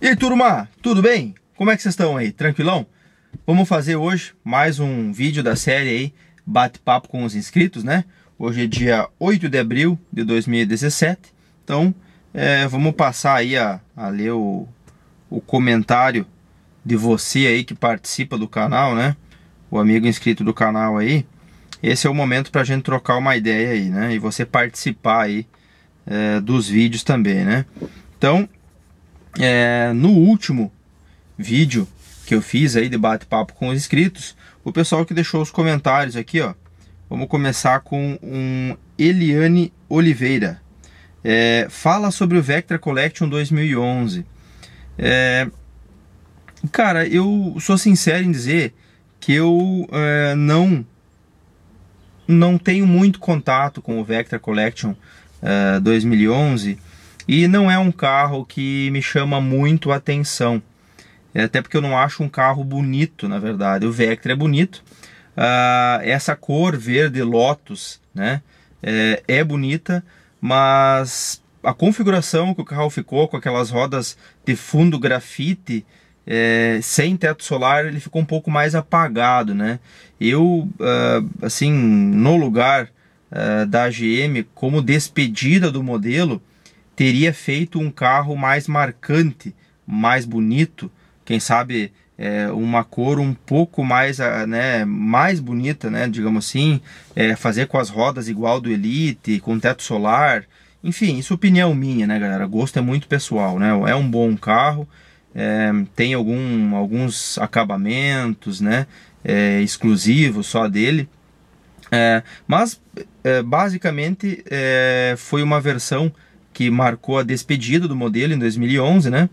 E aí, turma, tudo bem? Como é que vocês estão aí? Tranquilão? Vamos fazer hoje mais um vídeo da série aí, bate-papo com os inscritos, né? Hoje é dia 8 de abril de 2017, então é, vamos passar aí a, a ler o, o comentário de você aí que participa do canal, né? O amigo inscrito do canal aí. Esse é o momento para a gente trocar uma ideia aí, né? E você participar aí é, dos vídeos também, né? Então, é, no último vídeo que eu fiz aí de bate-papo com os inscritos, o pessoal que deixou os comentários aqui, ó. Vamos começar com um Eliane Oliveira. É, fala sobre o Vectra Collection 2011. É, cara, eu sou sincero em dizer que eu é, não não tenho muito contato com o Vectra Collection 2011 é, e não é um carro que me chama muito a atenção. É, até porque eu não acho um carro bonito, na verdade. O Vectra é bonito. Uh, essa cor verde Lotus né, é, é bonita, mas a configuração que o carro ficou com aquelas rodas de fundo grafite é, sem teto solar ele ficou um pouco mais apagado né eu uh, assim no lugar uh, da GM como despedida do modelo teria feito um carro mais marcante, mais bonito, quem sabe é, uma cor um pouco mais, ah, né, mais bonita, né, digamos assim, é, fazer com as rodas igual do Elite, com teto solar, enfim, isso é opinião minha, né, galera? Gosto é muito pessoal, né? É um bom carro, é, tem algum, alguns acabamentos, né? É, exclusivos só dele. É, mas é, basicamente é, foi uma versão que marcou a despedida do modelo em 2011, né?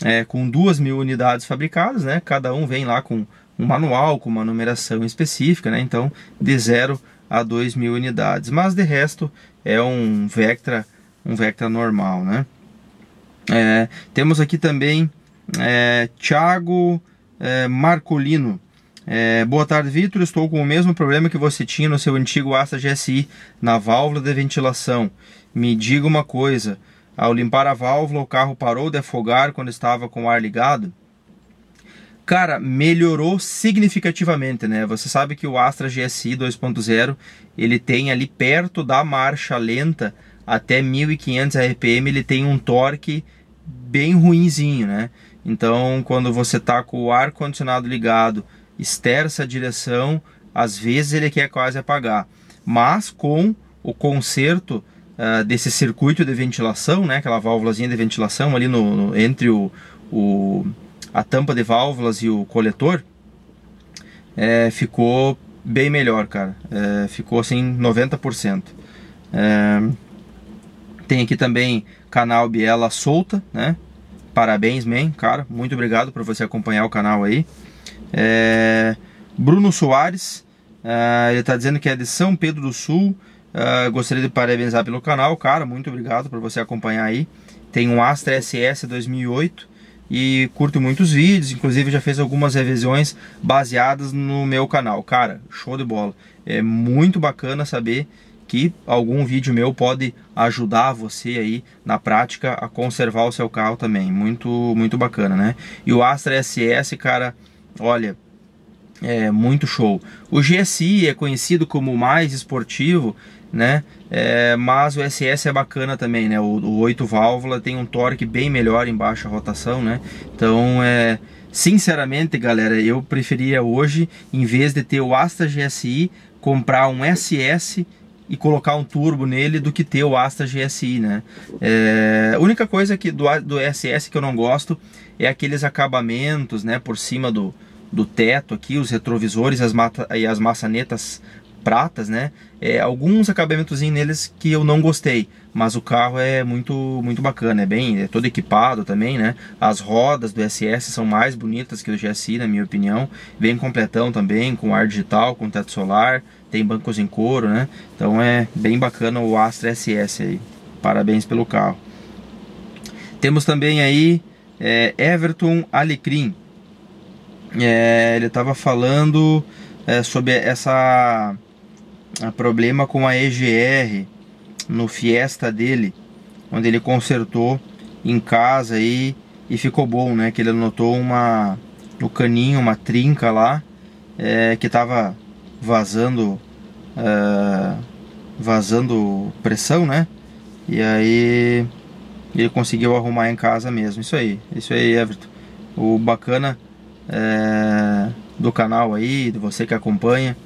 É, com duas mil unidades fabricadas, né? Cada um vem lá com um manual, com uma numeração específica, né? Então, de zero a dois mil unidades. Mas de resto é um Vectra, um Vectra normal, né? É, temos aqui também é, Thiago é, Marcolino. É, boa tarde, Vitor. Estou com o mesmo problema que você tinha no seu antigo Asta GSI na válvula de ventilação. Me diga uma coisa: ao limpar a válvula, o carro parou de afogar quando estava com o ar ligado? Cara, melhorou significativamente, né? Você sabe que o Astra GSI 2.0 ele tem ali perto da marcha lenta até 1500 RPM, ele tem um torque bem ruinzinho, né? Então, quando você tá com o ar condicionado ligado, esterça a direção, às vezes ele quer quase apagar. Mas com o conserto uh, desse circuito de ventilação, né, aquela válvulazinha de ventilação ali no, no entre o, o, a tampa de válvulas e o coletor, é, ficou bem melhor, cara. É, ficou assim 90%. É, tem aqui também canal Biela solta, né? Parabéns, man, cara. Muito obrigado por você acompanhar o canal aí. É, Bruno Soares, ah, ele está dizendo que é de São Pedro do Sul, ah, gostaria de parabenizar pelo canal, cara. Muito obrigado por você acompanhar aí. Tem um Astra SS 2008 e curto muitos vídeos. Inclusive, já fez algumas revisões baseadas no meu canal. Cara, show de bola. É muito bacana saber que algum vídeo meu pode ajudar você aí na prática a conservar o seu carro também. Muito, muito bacana, né? E o Astra SS, cara, olha, é muito show. O GSI é conhecido como mais esportivo, né? É, mas o SS é bacana também, né? O, o 8 válvula tem um torque bem melhor em baixa rotação, né? Então, é, sinceramente, galera, eu preferia hoje, em vez de ter o Asta GSI, comprar um SS e colocar um turbo nele do que ter o Asta GSI, né? É, a única coisa que do, do SS que eu não gosto é aqueles acabamentos, né? Por cima do, do teto aqui, os retrovisores as mata, e as maçanetas pratas, né? É, alguns acabamentos neles que eu não gostei, mas o carro é muito muito bacana, é bem, é todo equipado também, né? As rodas do SS são mais bonitas que o GSI, na minha opinião, bem completão também, com ar digital, com teto solar, tem bancos em couro, né? Então é bem bacana o Astra SS aí. Parabéns pelo carro. Temos também aí é, Everton Alecrim, é, ele estava falando é, sobre essa problema com a EGR no Fiesta dele, onde ele consertou em casa e e ficou bom, né? Que ele notou uma no caninho uma trinca lá é, que estava vazando é, vazando pressão, né? E aí ele conseguiu arrumar em casa mesmo. Isso aí, isso aí, Everton. O bacana é, do canal aí, de você que acompanha,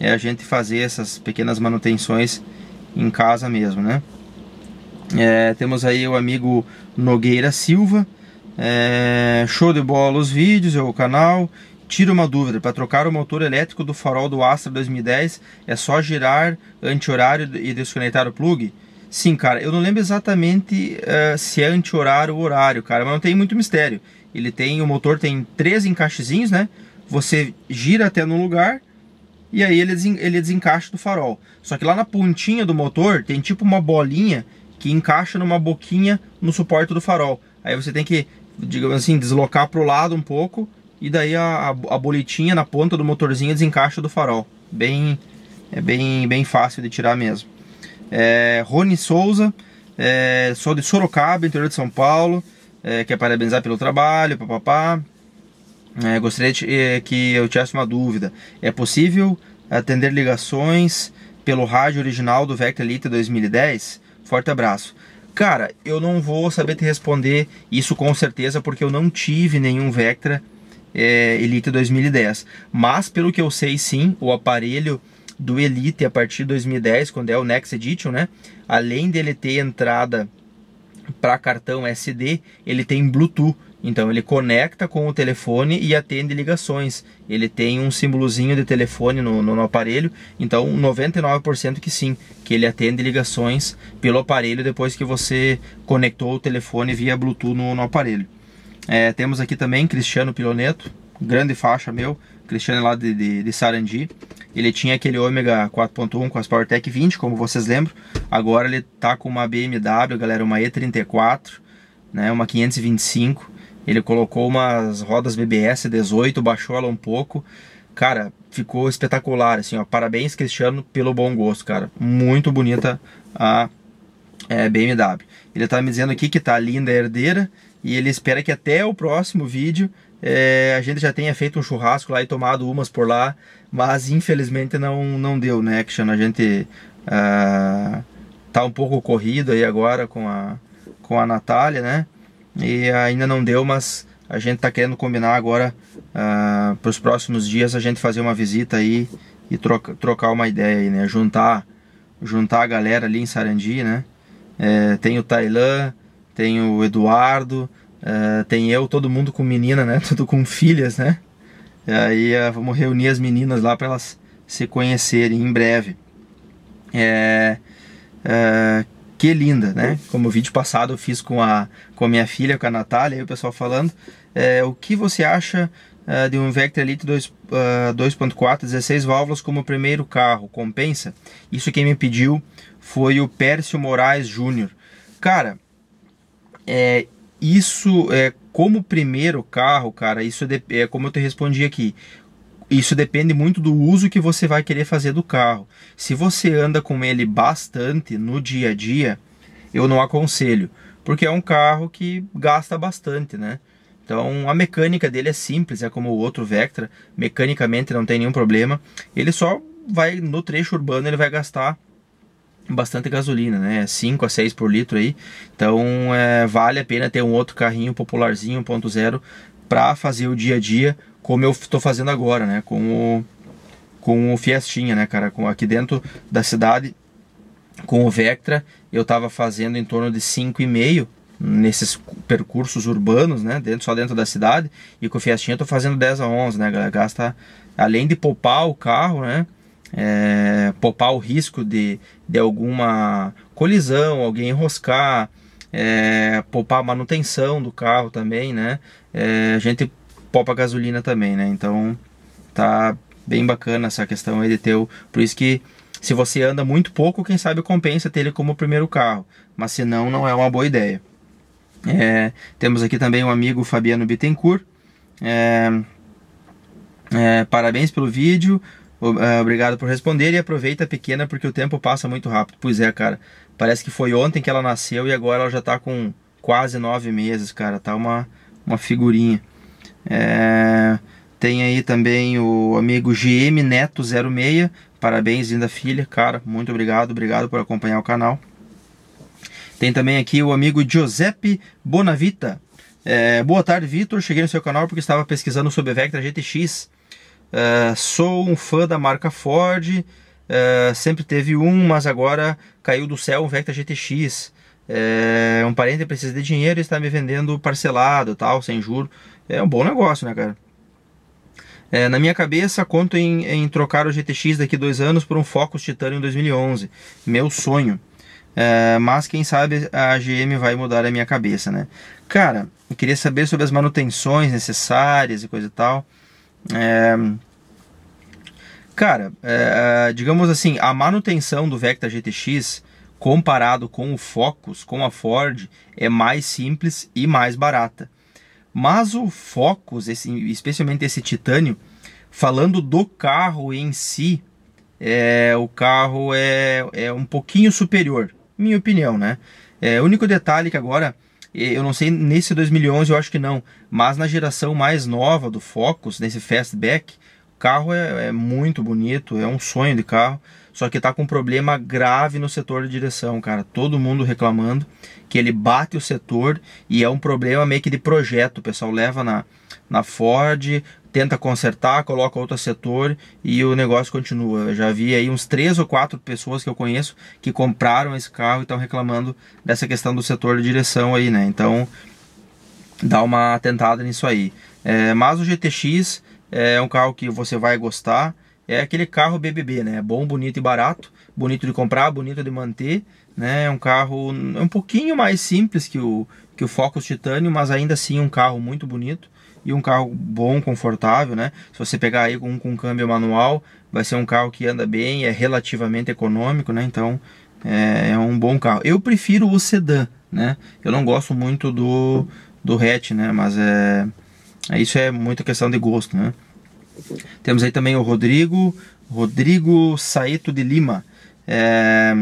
é a gente fazer essas pequenas manutenções em casa mesmo, né? É, temos aí o amigo Nogueira Silva, é, show de bola os vídeos, é o canal. Tira uma dúvida, para trocar o motor elétrico do farol do Astra 2010 é só girar anti-horário e desconectar o plug? Sim, cara, eu não lembro exatamente uh, se é anti-horário ou horário, cara, mas não tem muito mistério. Ele tem, o motor tem três encaixezinhos, né? Você gira até no lugar e aí ele, desen, ele desencaixa do farol. Só que lá na pontinha do motor tem tipo uma bolinha que encaixa numa boquinha no suporte do farol. Aí você tem que, digamos assim, deslocar para o lado um pouco e daí a, a, boletinha na ponta do motorzinho desencaixa do farol. Bem, é bem, bem fácil de tirar mesmo. É, Rony Souza, é, sou de Sorocaba, interior de São Paulo é, quer parabenizar pelo trabalho, papapá. É, gostaria de, é, que eu tivesse uma dúvida. É possível atender ligações pelo rádio original do Vectra Elite 2010? Forte abraço. Cara, eu não vou saber te responder isso com certeza porque eu não tive nenhum Vectra é, Elite 2010. Mas pelo que eu sei, sim, o aparelho do Elite a partir de 2010, quando é o Next Edition, né? Além dele ter entrada para cartão SD, ele tem Bluetooth. Então ele conecta com o telefone e atende ligações. Ele tem um símbolozinho de telefone no, no, no aparelho, então 99% que sim, que ele atende ligações pelo aparelho depois que você conectou o telefone via Bluetooth no, no aparelho. É, temos aqui também Cristiano Piloneto, grande faixa meu, Cristiano é lá de, de, de Sarandi. Ele tinha aquele Omega 4.1 com as PowerTech 20, como vocês lembram. Agora ele tá com uma BMW, galera, uma E34, né, uma 525. Ele colocou umas rodas BBS 18, baixou ela um pouco. Cara, ficou espetacular, assim, ó. Parabéns, Cristiano, pelo bom gosto, cara. Muito bonita a é, BMW. Ele tá me dizendo aqui que tá linda a herdeira e ele espera que até o próximo vídeo é, a gente já tenha feito um churrasco lá e tomado umas por lá mas infelizmente não, não deu, né, Action? A gente uh, tá um pouco corrido aí agora com a, com a Natália, né? E ainda não deu, mas a gente tá querendo combinar agora uh, é, para os próximos dias a gente fazer uma visita aí e troca, trocar uma ideia aí, né? Juntar, juntar a galera ali em Sarandi, né? É, tem o Tailã, tem o Eduardo, uh, tem eu, todo mundo com menina, né? Tudo com filhas, né? E aí eh, vamos reunir as meninas lá para elas se conhecerem em breve. É, é, que linda, né? Como o vídeo passado eu fiz com a, com a minha filha, com a Natália, e o pessoal falando. É, o que você acha é, de um Vectra Elite 2.4, uh, 16 válvulas como primeiro carro? Compensa? Isso quem me pediu foi o Pércio Moraes Júnior. Cara, é, isso é como primeiro carro, cara, isso é, é como eu te respondi aqui. Isso depende muito do uso que você vai querer fazer do carro. Se você anda com ele bastante no dia a dia, eu não aconselho, porque é um carro que gasta bastante, né? Então a mecânica dele é simples, é como o outro Vectra, mecanicamente não tem nenhum problema. Ele só vai no trecho urbano, ele vai gastar bastante gasolina, né? 5 a 6 por litro aí. Então é, vale a pena ter um outro carrinho popularzinho 1.0 para fazer o dia a dia como eu estou fazendo agora, né? Com o, com o Fiestinha, né, cara? Com, aqui dentro da cidade, com o Vectra, eu estava fazendo em torno de 5,5 nesses percursos urbanos, né, dentro, só dentro da cidade, e com o Fiestinha eu tô fazendo 10 a 11, né, galera, gasta, além de poupar o carro, né, é, poupar o risco de, de alguma colisão, alguém enroscar, é, poupar a manutenção do carro também, né? É, a gente poupa gasolina também, né? Então tá bem bacana essa questão aí de ter o... Por isso que se você anda muito pouco, quem sabe compensa ter ele como primeiro carro. Mas se não, não é uma boa ideia. É, temos aqui também o um amigo Fabiano Bittencourt. É, é, parabéns pelo vídeo. É, obrigado por responder e aproveita a pequena porque o tempo passa muito rápido. Pois é, cara. Parece que foi ontem que ela nasceu e agora ela já tá com quase nove meses, cara. Tá uma, uma figurinha. É... Tem aí também o amigo GM Neto 06. Parabéns, linda filha. Cara, muito obrigado. Obrigado por acompanhar o canal. Tem também aqui o amigo Giuseppe Bonavita. É... boa tarde, Vitor. Cheguei no seu canal porque estava pesquisando sobre Vectra GTX eh, sou um fã da marca Ford, uh, sempre teve um, mas agora caiu do céu eh, um Vectra GTX. Uh, um parente precisa de dinheiro e está me vendendo parcelado, tal, sem juro. É um bom negócio, né, cara? É, na minha cabeça, conto em, em, trocar o GTX daqui dois anos por um Focus Titanium 2011. Meu sonho. É, mas quem sabe a GM vai mudar a minha cabeça, né? Cara, eu queria saber sobre as manutenções necessárias e coisa e tal. É, cara, é, é, digamos assim, a manutenção do Vectra GTX comparado com o Focus, com a Ford, é mais simples e mais barata. Mas o Focus, esse, especialmente esse titânio, falando do carro em si, é, o carro é, é um pouquinho superior, minha opinião, né? É, o único detalhe que agora eu não sei nesse 2011, eu acho que não, mas na geração mais nova do Focus, nesse fastback, o carro é, é muito bonito, é um sonho de carro. Só que tá com um problema grave no setor de direção, cara. Todo mundo reclamando que ele bate o setor e é um problema meio que de projeto. O pessoal leva na, na Ford, tenta consertar, coloca outro setor e o negócio continua. Eu já vi aí uns três ou quatro pessoas que eu conheço que compraram esse carro e estão reclamando dessa questão do setor de direção aí, né? Então dá uma atentada nisso aí. É, mas o GTX é um carro que você vai gostar é aquele carro BBB, né? É bom, bonito e barato, bonito de comprar, bonito de manter, né? É um carro é um pouquinho mais simples que o que o Focus Titânio, mas ainda assim um carro muito bonito e um carro bom, confortável, né? Se você pegar aí um com câmbio manual, vai ser um carro que anda bem, é relativamente econômico, né? Então é, é um bom carro. Eu prefiro o sedã, né? Eu não gosto muito do do hatch, né? Mas é, é isso é muita questão de gosto, né? Temos aí também o Rodrigo, Rodrigo Saeto de Lima. É,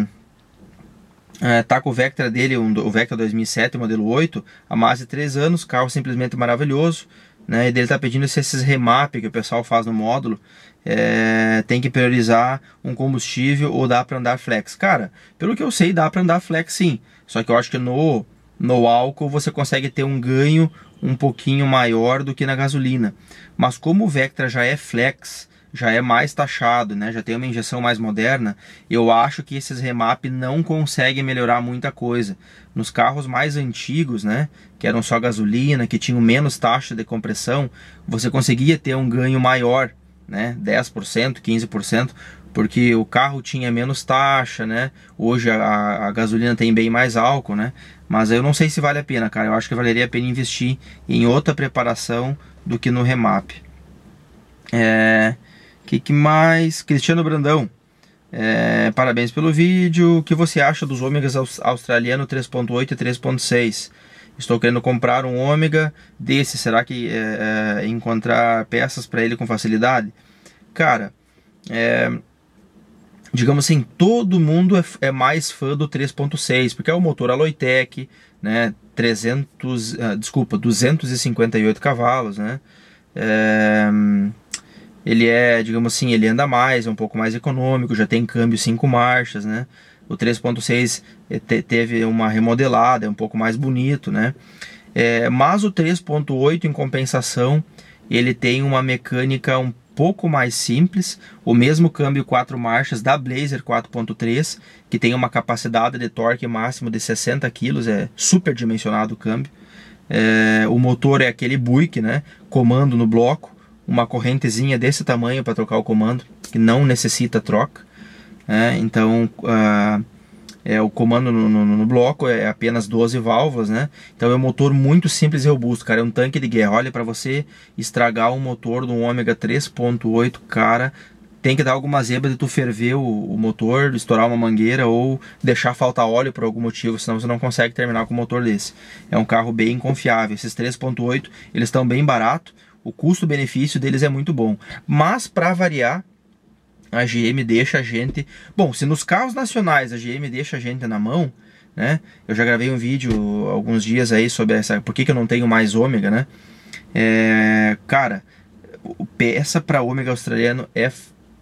é, tá com o Vectra dele, um, o Vectra 2007, modelo 8, há mais de 3 anos, carro simplesmente maravilhoso. Né, e ele tá pedindo se esses remap que o pessoal faz no módulo é, tem que priorizar um combustível ou dá para andar flex. Cara, pelo que eu sei, dá para andar flex sim. Só que eu acho que no, no álcool você consegue ter um ganho um pouquinho maior do que na gasolina. Mas como o Vectra já é flex, já é mais taxado, né? já tem uma injeção mais moderna, eu acho que esses remap não conseguem melhorar muita coisa. Nos carros mais antigos, né? que eram só gasolina, que tinham menos taxa de compressão, você conseguia ter um ganho maior, né? 10%, 15% porque o carro tinha menos taxa, né? Hoje a, a, gasolina tem bem mais álcool, né? Mas eu não sei se vale a pena, cara. Eu acho que valeria a pena investir em outra preparação do que no remap. É... Que, que mais? Cristiano Brandão. É... parabéns pelo vídeo. O que você acha dos ômegas australiano 3.8 e 3.6? Estou querendo comprar um ômega desse. Será que é, é encontrar peças para ele com facilidade? Cara, é, digamos assim, todo mundo é, é mais fã do 3.6, porque é o motor Aloitec, né, 300, uh, ah, desculpa, 258 cavalos, né, é, ele é, digamos assim, ele anda mais, é um pouco mais econômico, já tem câmbio 5 marchas, né, o 3.6 eh, teve uma remodelada, é um pouco mais bonito, né, é, mas o 3.8 em compensação, ele tem uma mecânica um pouco mais simples, o mesmo câmbio quatro marchas da Blazer 4.3, que tem uma capacidade de torque máximo de 60 kg, é super dimensionado o câmbio. É, o motor é aquele Buick, né? Comando no bloco, uma correntezinha desse tamanho para trocar o comando, que não necessita troca. É, então, uh, é, o comando no, no, no, bloco é apenas 12 válvulas, né? Então é um motor muito simples e robusto, cara. É um tanque de guerra. Olha, para você estragar um motor do ômega 3.8, cara, tem que dar alguma zebra de tu ferver o, o, motor, estourar uma mangueira ou deixar faltar óleo por algum motivo, senão você não consegue terminar com um motor desse. É um carro bem confiável. Esses 3.8, eles estão bem barato. O custo-benefício deles é muito bom. Mas para variar, a GM deixa a gente. Bom, se nos carros nacionais a GM deixa a gente na mão, né? Eu já gravei um vídeo alguns dias aí sobre essa. Por que, que eu não tenho mais ômega, né? É, cara, peça para ômega australiano é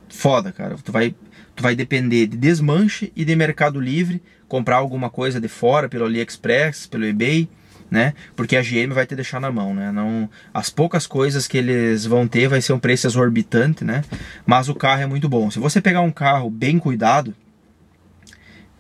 foda, cara. Tu vai, tu vai depender de desmanche e de mercado livre, comprar alguma coisa de fora pelo AliExpress, pelo eBay né? Porque a GM vai que deixar na mão, né? Não, as poucas coisas que eles vão ter vai ser um preço exorbitante, né? Mas o carro é muito bom. Se você pegar um carro bem cuidado,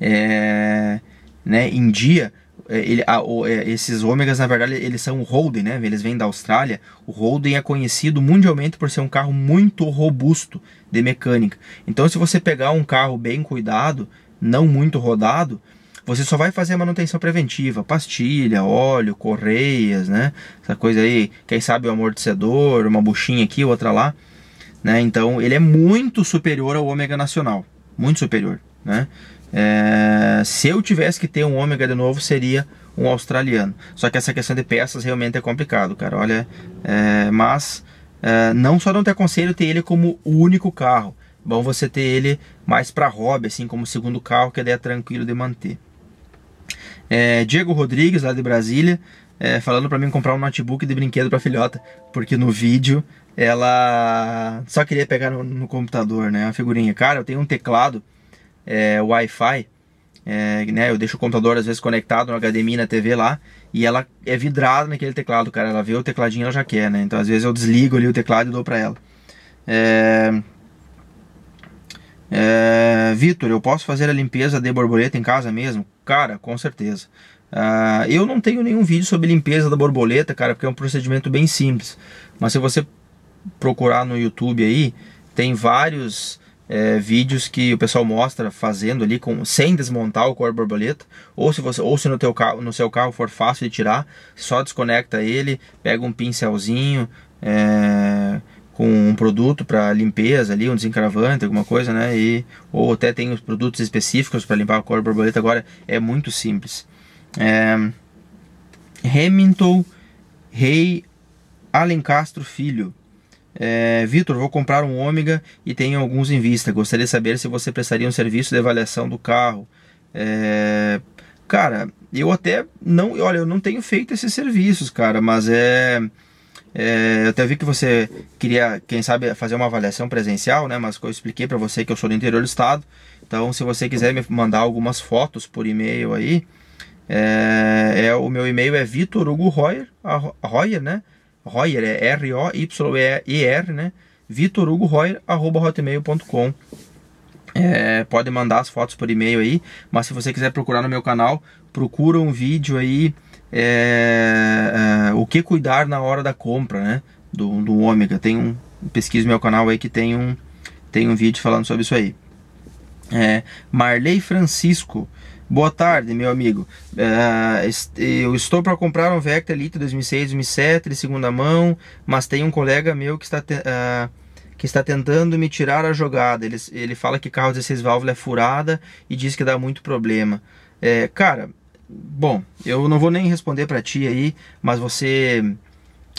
é, né, em dia, é, ele, a, o, é, esses ômegas, na verdade, eles são Holden, né? Eles vêm da Austrália. O Holden é conhecido mundialmente por ser um carro muito robusto de mecânica. Então, se você pegar um carro bem cuidado, não muito rodado, você só vai fazer a manutenção preventiva, pastilha, óleo, correias, né? Essa coisa aí, quem sabe o um amortecedor, uma buchinha aqui, outra lá, né? Então ele é muito superior ao ômega nacional, muito superior, né? É, se eu tivesse que ter um ômega de novo, seria um australiano. Só que essa questão de peças realmente é complicado, cara. Olha, é, mas é, não só não te aconselho ter ele como o único carro. Bom você ter ele mais para hobby, assim como segundo carro, que daí é tranquilo de manter. É, Diego Rodrigues, lá de Brasília, é, falando para mim comprar um notebook de brinquedo para filhota, porque no vídeo ela só queria pegar no, no computador, né? A figurinha. Cara, eu tenho um teclado é, Wi-Fi, é, né? Eu deixo o computador às vezes conectado no HDMI na TV lá e ela é vidrada naquele teclado, cara. Ela vê o tecladinho, ela já quer, né? Então às vezes eu desligo ali o teclado e dou para ela. É... É... Ah, Vitor, eu posso fazer a limpeza de borboleta em casa mesmo? Cara, com certeza. Uh, eu não tenho nenhum vídeo sobre limpeza da borboleta, cara, porque é um procedimento bem simples. Mas se você procurar no YouTube aí, tem vários é, vídeos que o pessoal mostra fazendo ali com sem desmontar o corpo borboleta ou se você ou se no teu carro no seu carro for fácil de tirar só desconecta ele pega um pincelzinho é, com um produto para limpeza ali, um desencravante, alguma coisa, né? E, ou até tem os produtos específicos para limpar a cor borboleta. Agora é muito simples. É, Hamilton Rei Alencastro Filho. É, Vitor, vou comprar um Ômega e tenho alguns em vista. Gostaria de saber se você prestaria um serviço de avaliação do carro. É, cara, eu até não, olha, eu não tenho feito esses serviços, cara, mas é é, eu até vi que você queria, quem sabe, fazer uma avaliação presencial, né? Mas eu expliquei para você que eu sou do interior do estado. Então, se você quiser me mandar algumas fotos por e-mail aí, é, é o meu e-mail é Vitor Hugo Royer, a, Royer, né? Royer é R-O-Y-E-R, né? Vitor Hugo Royer, arroba hotmail.com. É, pode mandar as fotos por e-mail aí, mas se você quiser procurar no meu canal, procura um vídeo aí é, é, o que cuidar na hora da compra, né? Do, do ômega. Tem um pesquisa meu canal aí que tem um tem um vídeo falando sobre isso aí. É, Marley Francisco, boa tarde, meu amigo. É, eu estou para comprar um Vector Elite 2006, 2007, de segunda mão, mas tem um colega meu que está te, uh, que está tentando me tirar a jogada. Ele, ele fala que carro 16 válvulas é furada e diz que dá muito problema. É, cara, Bom, eu não vou nem responder para ti aí, mas você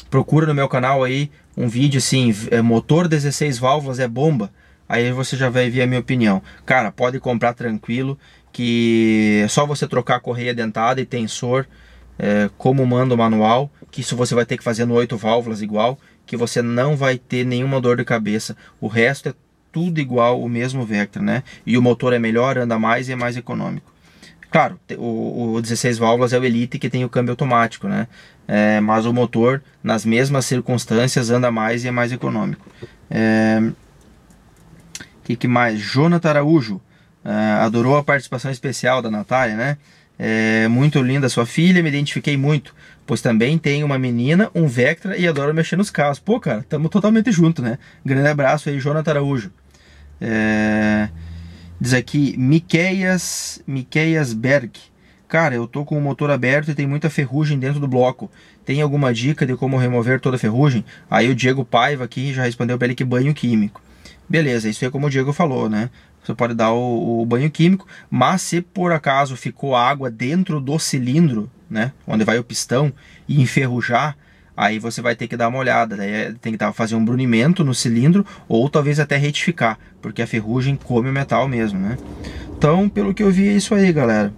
procura no meu canal aí um vídeo assim, é, motor 16 válvulas é bomba. Aí você já vai ver a minha opinião. Cara, pode comprar tranquilo, que é só você trocar a correia dentada e tensor, é, como manda o manual, que isso você vai ter que fazer no 8 válvulas igual, que você não vai ter nenhuma dor de cabeça. O resto é tudo igual, o mesmo Vectra, né? E o motor é melhor, anda mais e é mais econômico. Claro, o, o 16 válvulas é o Elite que tem o câmbio automático, né? É, mas o motor, nas mesmas circunstâncias, anda mais e é mais econômico. É... Que, que mais? Jonathan Araújo é, adorou a participação especial da Natália, né? É, muito linda sua filha, me identifiquei muito, pois também tem uma menina, um Vectra e adoro mexer nos carros. Pô, cara, estamos totalmente junto, né? Grande abraço aí, Jonathan Araújo. É... Diz aqui, Miqueias, Miqueias Berg. Cara, eu tô com o motor aberto e tem muita ferrugem dentro do bloco. Tem alguma dica de como remover toda a ferrugem? Aí o Diego Paiva aqui já respondeu para ele que banho químico. Beleza, isso é como o Diego falou, né? Você pode dar o, o banho químico, mas se por acaso ficou água dentro do cilindro, né? Onde vai o pistão e enferrujar, aí você vai ter que dar uma olhada, né? tem que fazer um brunimento no cilindro ou talvez até retificar, porque a ferrugem come o metal mesmo, né? Então, pelo que eu vi, é isso aí, galera.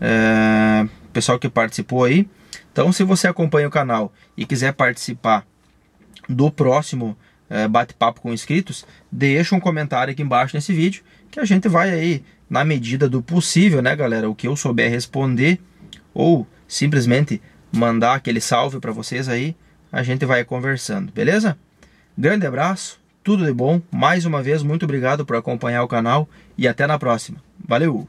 É... Pessoal que participou aí, então se você acompanha o canal e quiser participar do próximo é, bate-papo com inscritos, deixa um comentário aqui embaixo nesse vídeo, que a gente vai aí, na medida do possível, né, galera, o que eu souber responder ou simplesmente mandar aquele salve para vocês aí, a gente vai conversando, beleza? Grande abraço, tudo de bom. Mais uma vez, muito obrigado por acompanhar o canal e até na próxima. Valeu!